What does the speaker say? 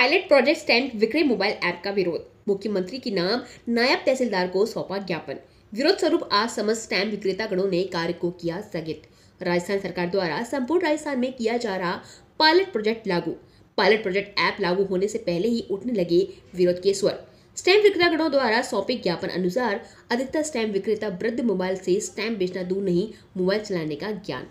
pilot project stand विक्रय mobile app का विरोध मुख्यमंत्री की नाम नायब तहसीलदार को सौंपा ज्ञापन विरोध स्वरूप आज समस्त स्टैंड विक्रेता गणों ने कार्य को किया स्थगित राजस्थान सरकार द्वारा संपूर्ण राजस्थान में किया जा रहा पायलट प्रोजेक्ट लागू पायलट प्रोजेक्ट ऐप लागू होने से पहले ही उठने लगे विरोध के स्वर स्टैंप विक्रेता गणों द्वारा सौंपे ज्ञापन अनुसार अधिकतर स्टैंप विक्रेता वृद्ध मोबाइल से स्टैंप बेचना दूर नहीं मोबाइल चलाने का ज्ञान